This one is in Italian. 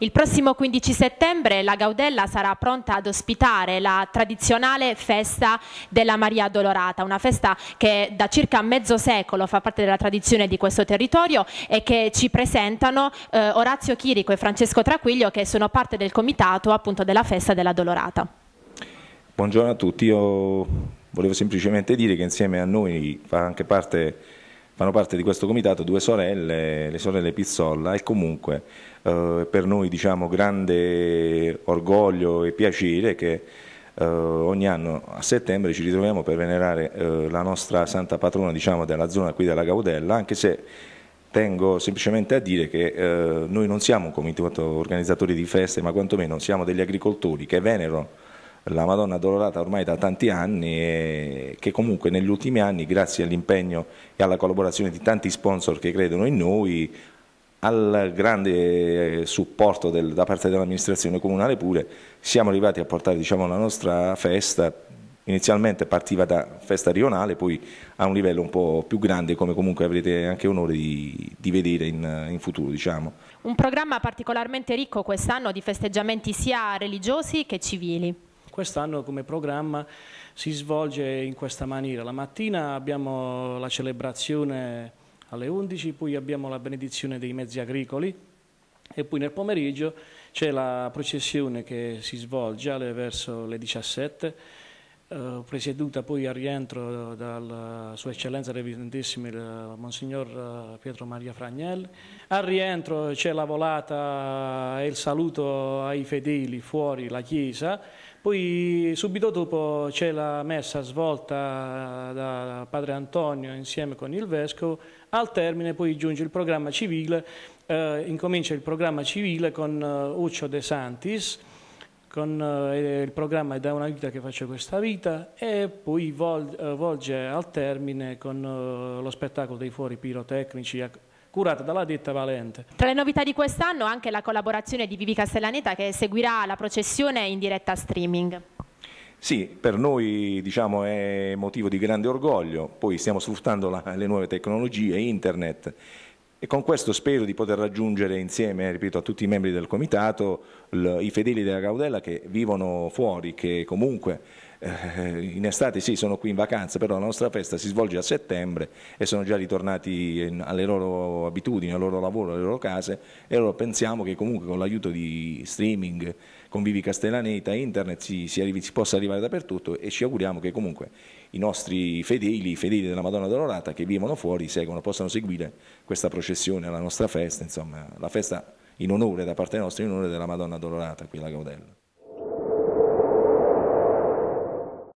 Il prossimo 15 settembre la Gaudella sarà pronta ad ospitare la tradizionale festa della Maria Dolorata, una festa che da circa mezzo secolo fa parte della tradizione di questo territorio e che ci presentano eh, Orazio Chirico e Francesco Traquiglio che sono parte del comitato appunto della festa della Dolorata. Buongiorno a tutti, io volevo semplicemente dire che insieme a noi fa anche parte fanno parte di questo comitato due sorelle, le sorelle Pizzolla e comunque eh, per noi diciamo grande orgoglio e piacere che eh, ogni anno a settembre ci ritroviamo per venerare eh, la nostra santa patrona diciamo, della zona qui della Gaudella, anche se tengo semplicemente a dire che eh, noi non siamo un comitato organizzatore di feste, ma quantomeno siamo degli agricoltori che venerano la Madonna Dolorata ormai da tanti anni e che comunque negli ultimi anni, grazie all'impegno e alla collaborazione di tanti sponsor che credono in noi, al grande eh, supporto del, da parte dell'amministrazione comunale pure, siamo arrivati a portare diciamo, la nostra festa inizialmente partiva da festa rionale, poi a un livello un po' più grande, come comunque avrete anche onore di, di vedere in, in futuro. Diciamo. Un programma particolarmente ricco quest'anno di festeggiamenti sia religiosi che civili. Quest'anno come programma si svolge in questa maniera. La mattina abbiamo la celebrazione alle 11, poi abbiamo la benedizione dei mezzi agricoli e poi nel pomeriggio c'è la processione che si svolge verso le 17 eh, presieduta poi al rientro dalla Sua Eccellenza Reverendissimo eh, Monsignor eh, Pietro Maria Fragnelli. Al rientro c'è la volata e il saluto ai fedeli fuori la chiesa poi subito dopo c'è la messa svolta da Padre Antonio insieme con il Vescovo, al termine poi giunge il programma civile, eh, incomincia il programma civile con uh, Uccio De Santis, con uh, il programma è Da una vita che faccio questa vita e poi vol eh, volge al termine con uh, lo spettacolo dei fuori pirotecnici curata dalla ditta Valente. Tra le novità di quest'anno anche la collaborazione di Vivi Castellaneta che seguirà la processione in diretta streaming. Sì, per noi diciamo, è motivo di grande orgoglio, poi stiamo sfruttando la, le nuove tecnologie, internet e con questo spero di poter raggiungere insieme, ripeto, a tutti i membri del comitato, l, i fedeli della Gaudella che vivono fuori, che comunque eh, in estate sì, sono qui in vacanza, però la nostra festa si svolge a settembre e sono già ritornati alle loro abitudini, al loro lavoro, alle loro case e allora pensiamo che comunque con l'aiuto di streaming, convivi Castellaneta, internet si, si, arrivi, si, possa arrivare dappertutto e ci auguriamo che comunque i nostri fedeli, i fedeli della Madonna Dolorata che vivono fuori, seguono, possano seguire questa processione, alla nostra festa, insomma la festa in onore da parte nostra, in onore della Madonna Dolorata qui alla Gaudella.